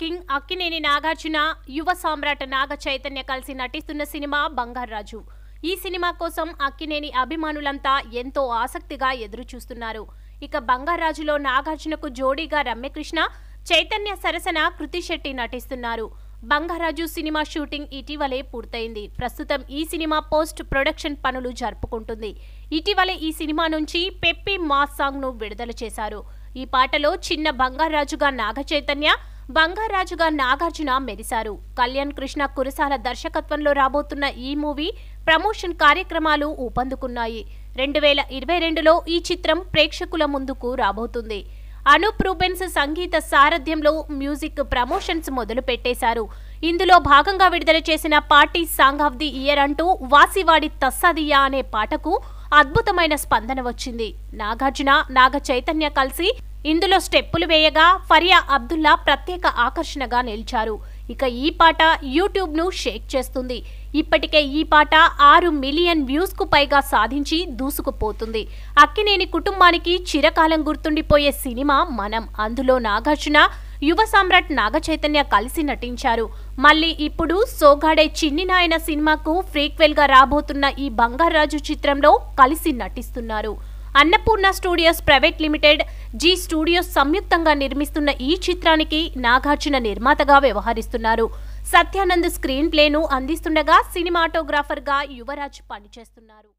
king Akkineni Nagarjuna యువ సామ్రాట్ నాగ చైతన్య కలిసి నటిస్తున్న సినిమా బంగారాజు ఈ సినిమా కోసం అక్కినేని అభిమానులంతా ఎంతో ఆసక్తిగా ఎదురుచూస్తున్నారు ఇక బంగారాజులో నాగార్జునకు జోడీగా రమ్యకృష్ణ చైతన్య సరసన కృతి శెట్టి నటిస్తున్నారు బంగారాజు సినిమా షూటింగ్ ఇటీవలే పూర్తయింది ప్రస్తుతం ఈ సినిమా పోస్ట్ ప్రొడక్షన్ పనులు జరుపుకుంటుంది ఇటీవలే ఈ సినిమా నుంచి పెప్పి మాస్ సాంగ్ను విడుదల చేశారు ఈ పాటలో చిన్న బంగారాజుగా నాగ చైతన్య బంగారాజుగా నాగార్జున మెరిశారు కళ్యాణ్ కృష్ణ కురసాల దర్శకత్వంలో రాబోతున్న ఈ మూవీ ప్రమోషన్ కార్యక్రమాలు ఊపందుకున్నాయి రెండు వేల ఇరవై రెండులో ఈ చిత్రం ప్రేక్షకుల ముందుకు రాబోతుంది అనూప్ రూబెన్స్ సంగీత సారథ్యంలో మ్యూజిక్ ప్రమోషన్స్ మొదలు పెట్టేశారు ఇందులో భాగంగా విడుదల చేసిన party song of the year అంటూ వాసివాడి తస్సదియా అనే పాటకు అద్భుతమైన స్పందన వచ్చింది నాగార్జున నాగ చైతన్య కలిసి ఇందులో స్టెప్పులు వేయగా ఫరియా అబ్దుల్లా ప్రత్యేక ఆకర్షణగా నిలిచారు ఇక ఈ పాట యూట్యూబ్ను షేక్ చేస్తుంది ఇప్పటికే ఈ పాట ఆరు మిలియన్ వ్యూస్కు పైగా సాధించి దూసుకుపోతుంది అక్కినేని కుటుంబానికి చిరకాలం గుర్తుండిపోయే సినిమా మనం అందులో నాగార్జున యువ సామ్రాట్ నాగచైతన్య కలిసి నటించారు మళ్ళీ ఇప్పుడు సోగాడే చిన్ని నాయన సినిమాకు ఫ్రీక్వెల్గా రాబోతున్న ఈ బంగారాజు చిత్రంలో కలిసి నటిస్తున్నారు Annapurna studios private limited Zee studios సంయుక్తంగా నిర్మిస్తున్న ఈ చిత్రానికి నాగార్జున నిర్మాతగా వ్యవహరిస్తున్నారు సత్యానంద్ స్క్రీన్ ప్లేను అందిస్తుండగా సినిమాటోగ్రాఫర్గా యువరాజ్ పనిచేస్తున్నారు